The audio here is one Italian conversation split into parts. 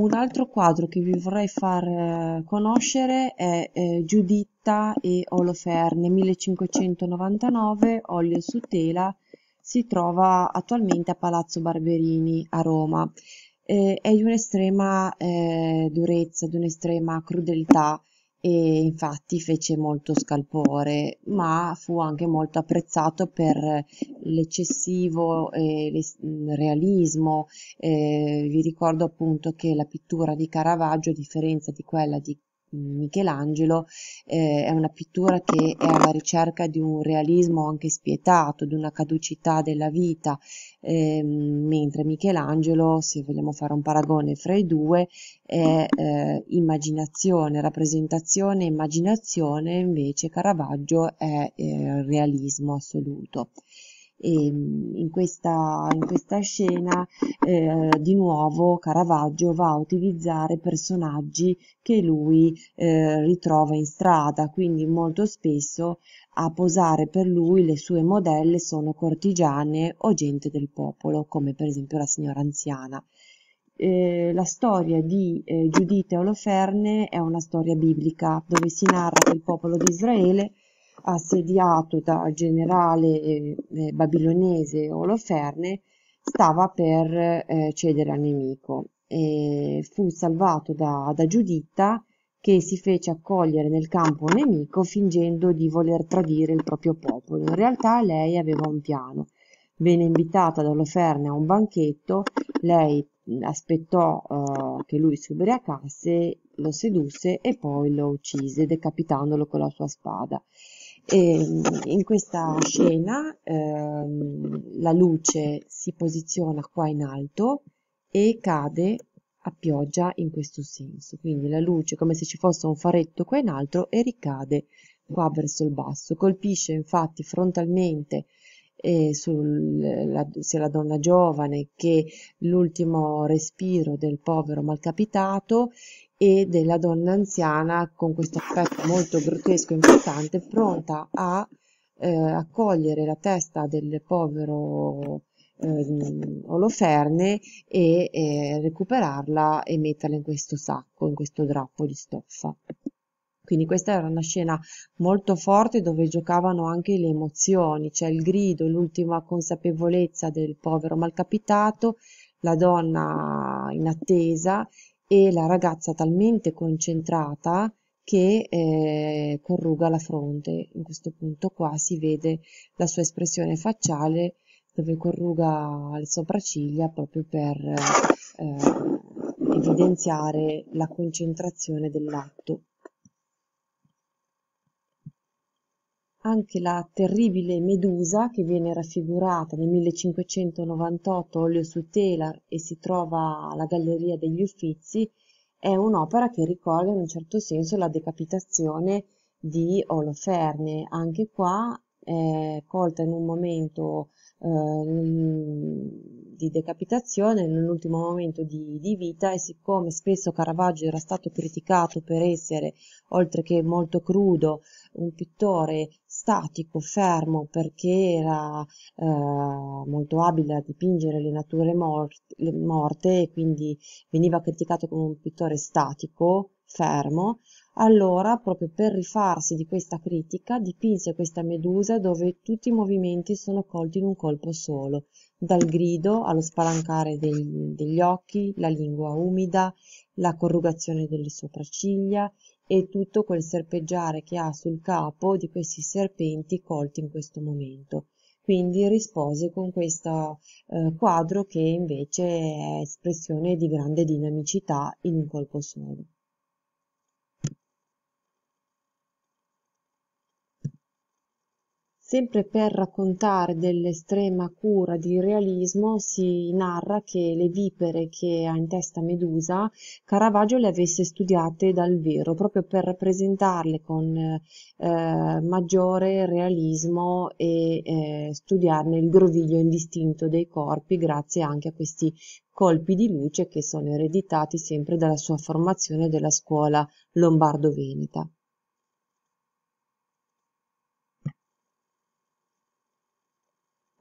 Un altro quadro che vi vorrei far eh, conoscere è eh, Giuditta e Oloferne 1599, olio su tela, si trova attualmente a Palazzo Barberini a Roma. Eh, è di un'estrema eh, durezza, di un'estrema crudeltà e infatti fece molto scalpore, ma fu anche molto apprezzato per l'eccessivo eh, mm, realismo. Eh, vi ricordo appunto che la pittura di Caravaggio, a differenza di quella di mm, Michelangelo eh, è una pittura che è alla ricerca di un realismo anche spietato, di una caducità della vita eh, mentre Michelangelo, se vogliamo fare un paragone fra i due, è eh, immaginazione, rappresentazione, immaginazione, invece Caravaggio è eh, realismo assoluto e ehm, in questa, in questa scena eh, di nuovo Caravaggio va a utilizzare personaggi che lui eh, ritrova in strada, quindi molto spesso a posare per lui le sue modelle sono cortigiane o gente del popolo, come per esempio la signora anziana. Eh, la storia di eh, Giudite Oloferne è una storia biblica dove si narra che il popolo di Israele assediato dal generale eh, eh, babilonese Oloferne, stava per eh, cedere al nemico e fu salvato da, da Giuditta che si fece accogliere nel campo nemico fingendo di voler tradire il proprio popolo. In realtà lei aveva un piano. Venne invitata da Oloferne a un banchetto, lei aspettò uh, che lui si ubriacasse, lo sedusse e poi lo uccise decapitandolo con la sua spada. E ehm, in questa scena ehm, la luce si posiziona qua in alto e cade a pioggia in questo senso, quindi la luce come se ci fosse un faretto qua in alto e ricade qua verso il basso, colpisce infatti frontalmente eh, sul, la, sia la donna giovane che l'ultimo respiro del povero malcapitato e della donna anziana con questo aspetto molto grottesco e inquietante, pronta a eh, accogliere la testa del povero eh, Oloferne e eh, recuperarla e metterla in questo sacco, in questo drappo di stoffa. Quindi questa era una scena molto forte dove giocavano anche le emozioni, cioè il grido, l'ultima consapevolezza del povero malcapitato, la donna in attesa e la ragazza talmente concentrata che eh, corruga la fronte. In questo punto qua si vede la sua espressione facciale dove corruga le sopracciglia proprio per eh, evidenziare la concentrazione dell'atto. anche la terribile Medusa che viene raffigurata nel 1598 olio su tela e si trova alla Galleria degli Uffizi è un'opera che ricorda in un certo senso la decapitazione di Oloferne. Anche qua è colta in un momento eh, di decapitazione, nell'ultimo momento di, di, vita e siccome spesso Caravaggio era stato criticato per essere, oltre che molto crudo, un pittore statico, fermo, perché era eh, molto abile a dipingere le nature morte, le morte e quindi veniva criticato come un pittore statico, fermo, allora, proprio per rifarsi di questa critica, dipinse questa medusa dove tutti i movimenti sono colti in un colpo solo, dal grido allo spalancare dei, degli occhi, la lingua umida, la corrugazione delle sopracciglia, e tutto quel serpeggiare che ha sul capo di questi serpenti colti in questo momento quindi rispose con questo eh, quadro che invece è espressione di grande dinamicità in un colpo solo Sempre per raccontare dell'estrema cura di realismo si narra che le vipere che ha in testa Medusa Caravaggio le avesse studiate dal vero, proprio per rappresentarle con eh, maggiore realismo e eh, studiarne il groviglio indistinto dei corpi grazie anche a questi colpi di luce che sono ereditati sempre dalla sua formazione della scuola lombardo-veneta.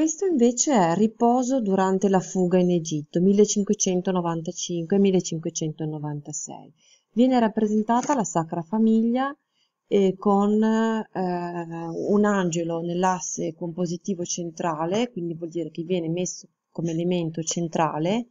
Questo invece è riposo durante la fuga in Egitto 1595-1596. Viene rappresentata la Sacra Famiglia eh, con eh, un angelo nell'asse compositivo centrale, quindi vuol dire che viene messo come elemento centrale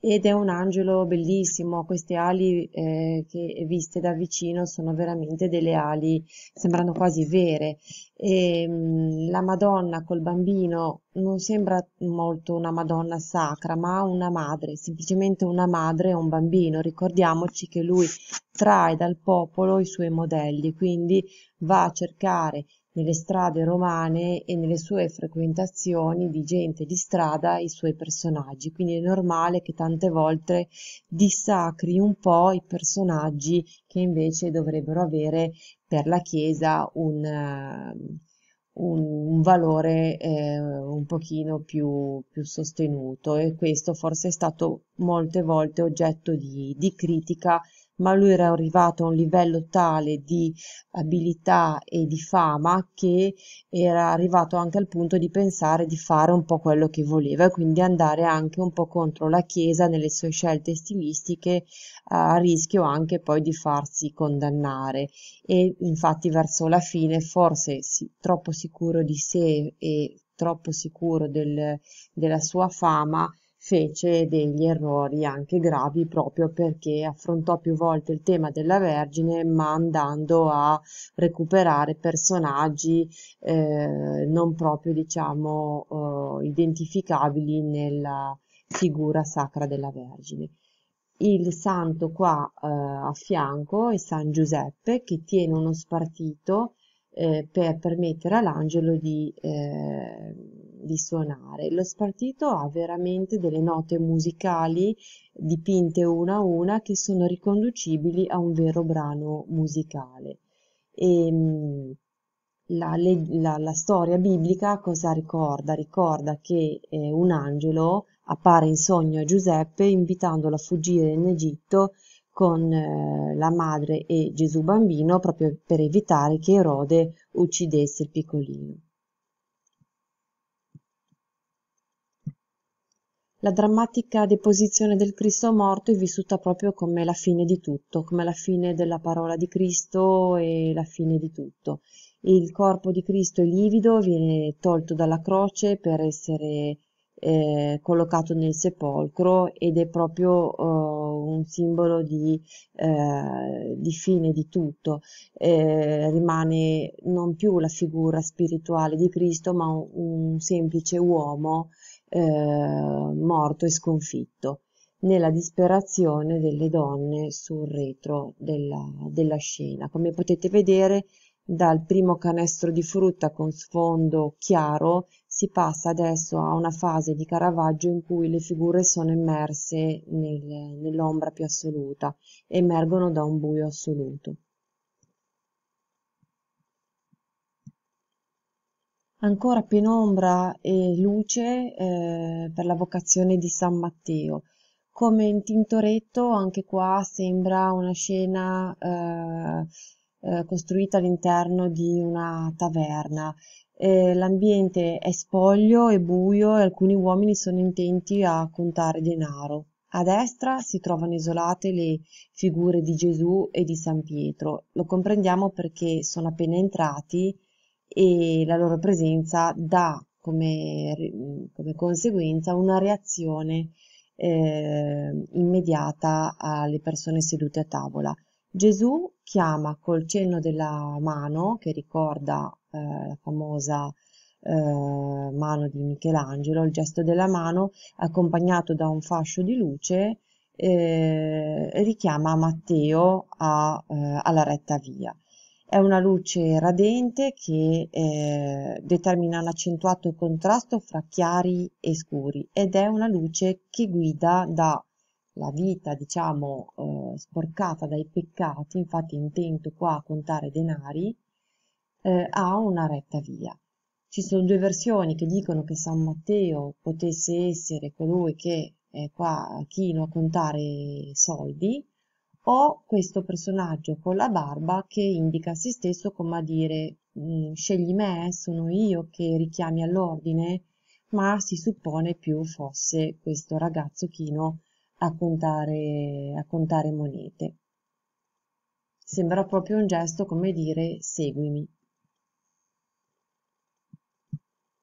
ed è un angelo bellissimo, queste ali eh, che viste da vicino sono veramente delle ali, sembrano quasi vere. E, ehm, la Madonna col bambino non sembra molto una Madonna sacra, ma una madre, semplicemente una madre e un bambino. Ricordiamoci che lui trae dal popolo i suoi modelli, quindi va a cercare nelle strade romane e nelle sue frequentazioni di gente di strada i suoi personaggi, quindi è normale che tante volte dissacri un po' i personaggi che invece dovrebbero avere per la Chiesa un, un, un valore eh, un pochino più, più, sostenuto e questo forse è stato molte volte oggetto di, di critica ma lui era arrivato a un livello tale di abilità e di fama che era arrivato anche al punto di pensare di fare un po' quello che voleva e quindi andare anche un po' contro la Chiesa nelle sue scelte stilistiche eh, a rischio anche poi di farsi condannare e infatti verso la fine forse si, troppo sicuro di sé e troppo sicuro del, della sua fama fece degli errori anche gravi proprio perché affrontò più volte il tema della Vergine, ma andando a recuperare personaggi eh, non proprio, diciamo, eh, identificabili nella figura sacra della Vergine. Il santo qua eh, a fianco è San Giuseppe che tiene uno spartito eh, per permettere all'angelo di eh, di suonare. Lo spartito ha veramente delle note musicali dipinte una a una che sono riconducibili a un vero brano musicale. E, ehm, la, la, la, storia biblica cosa ricorda? Ricorda che eh, un angelo appare in sogno a Giuseppe invitandolo a fuggire in Egitto con eh, la madre e Gesù bambino proprio per evitare che Erode uccidesse il piccolino. la drammatica deposizione del Cristo morto è vissuta proprio come la fine di tutto, come la fine della parola di Cristo e la fine di tutto. Il corpo di Cristo è livido, viene tolto dalla croce per essere eh, collocato nel sepolcro ed è proprio eh, un simbolo di, eh, di, fine di tutto. Eh, rimane non più la figura spirituale di Cristo, ma un, un semplice uomo eh, morto e sconfitto nella disperazione delle donne sul retro della, della scena. Come potete vedere dal primo canestro di frutta con sfondo chiaro si passa adesso a una fase di Caravaggio in cui le figure sono immerse nel, nell'ombra più assoluta, emergono da un buio assoluto. ancora penombra e luce eh, per la vocazione di San Matteo. Come in Tintoretto, anche qua sembra una scena eh, eh, costruita all'interno di una taverna. Eh, l'ambiente è spoglio e buio e alcuni uomini sono intenti a contare denaro. A destra si trovano isolate le figure di Gesù e di San Pietro. Lo comprendiamo perché sono appena entrati e la loro presenza dà come, come conseguenza una reazione eh, immediata alle persone sedute a tavola. Gesù chiama col cenno della mano, che ricorda eh, la famosa eh, mano di Michelangelo, il gesto della mano accompagnato da un fascio di luce, eh, richiama Matteo a, eh, alla retta via. È una luce radente che eh, determina un accentuato contrasto fra chiari e scuri ed è una luce che guida dalla vita, diciamo, eh, sporcata dai peccati, infatti intento qua a contare denari, eh, a una retta via. Ci sono due versioni che dicono che San Matteo potesse essere colui che è eh, qua chino a contare soldi, o questo personaggio con la barba che indica a se stesso come a dire mm, scegli me sono io che richiami all'ordine ma si suppone più fosse questo ragazzo chino a contare a contare monete sembra proprio un gesto come dire seguimi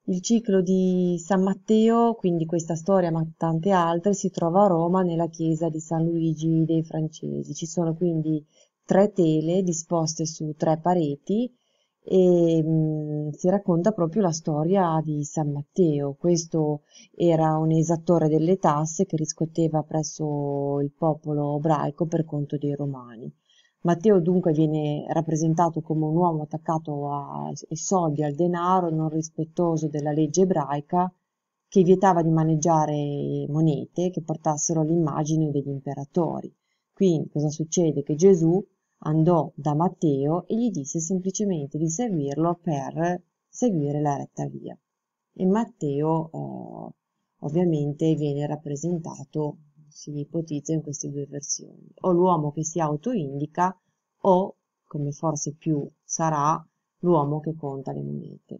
Il ciclo di San Matteo, quindi questa storia ma tante altre, si trova a Roma nella chiesa di San Luigi dei Francesi. Ci sono quindi tre tele disposte su tre pareti e mh, mm, si racconta proprio la storia di San Matteo. Questo era un esattore delle tasse che riscuoteva presso il popolo ebraico per conto dei romani. Matteo dunque viene rappresentato come un uomo attaccato ai soldi, al denaro, non rispettoso della legge ebraica che vietava di maneggiare monete che portassero l'immagine degli imperatori. Quindi cosa succede? Che Gesù andò da Matteo e gli disse semplicemente di seguirlo per seguire la retta via. E Matteo eh, ovviamente viene rappresentato si ipotizza in queste due versioni o l'uomo che si autoindica o come forse più sarà l'uomo che conta le monete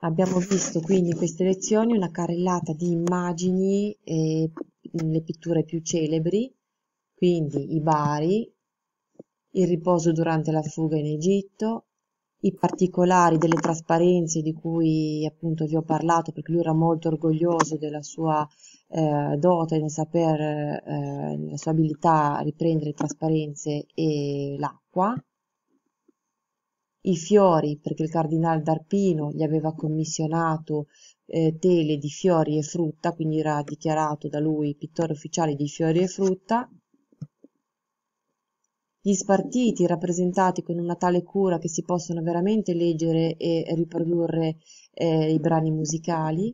abbiamo visto quindi in queste lezioni una carrellata di immagini e le pitture più celebri quindi i bari il riposo durante la fuga in Egitto i particolari delle trasparenze di cui appunto vi ho parlato, perché lui era molto orgoglioso della sua eh, dote nel saper, eh, nella sua abilità a riprendere trasparenze e l'acqua. I fiori, perché il cardinale d'Arpino gli aveva commissionato eh, tele di fiori e frutta, quindi era dichiarato da lui pittore ufficiale di fiori e frutta gli spartiti rappresentati con una tale cura che si possono veramente leggere e riprodurre eh, i brani musicali,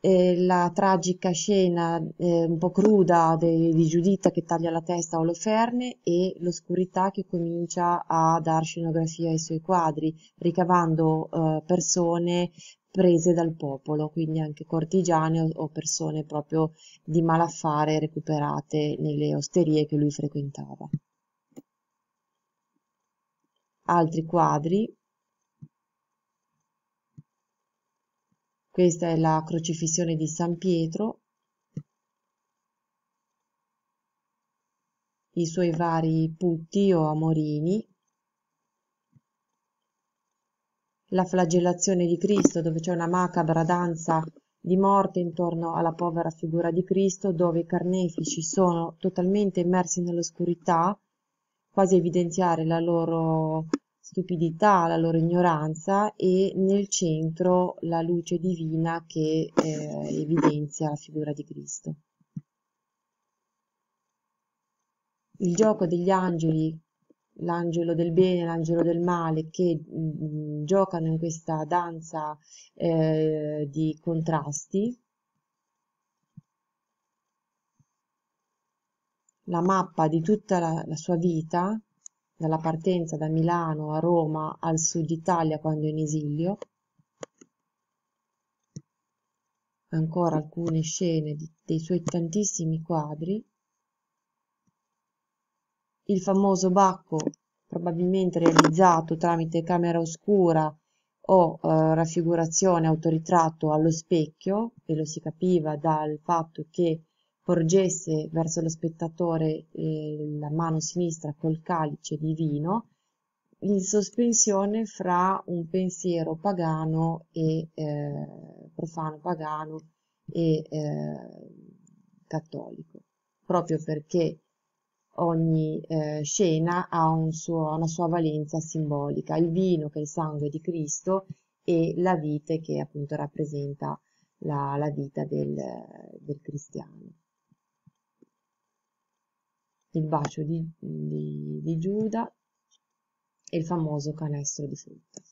eh, la tragica scena eh, un po' cruda de, di Giuditta che taglia la testa a Oloferne e l'oscurità che comincia a dar scenografia ai suoi quadri, ricavando eh, persone prese dal popolo, quindi anche cortigiani o, persone proprio di malaffare recuperate nelle osterie che lui frequentava. Altri quadri. Questa è la crocifissione di San Pietro, i suoi vari putti o amorini la flagellazione di Cristo, dove c'è una macabra danza di morte intorno alla povera figura di Cristo, dove i carnefici sono totalmente immersi nell'oscurità, quasi a evidenziare la loro stupidità, la loro ignoranza e nel centro la luce divina che eh, evidenzia la figura di Cristo. Il gioco degli angeli l'angelo del bene e l'angelo del male che mh, mm, giocano in questa danza eh, di contrasti. La mappa di tutta la, la sua vita, dalla partenza da Milano a Roma al sud Italia quando è in esilio. Ancora alcune scene di, dei suoi tantissimi quadri il famoso bacco probabilmente realizzato tramite camera oscura o eh, raffigurazione autoritratto allo specchio e lo si capiva dal fatto che porgesse verso lo spettatore eh, la mano sinistra col calice di vino in sospensione fra un pensiero pagano e eh, profano pagano e eh, cattolico proprio perché ogni eh, scena ha un suo, una sua valenza simbolica, il vino che è il sangue di Cristo e la vite che appunto rappresenta la, la vita del, del, cristiano. Il bacio di, di, di Giuda e il famoso canestro di frutta.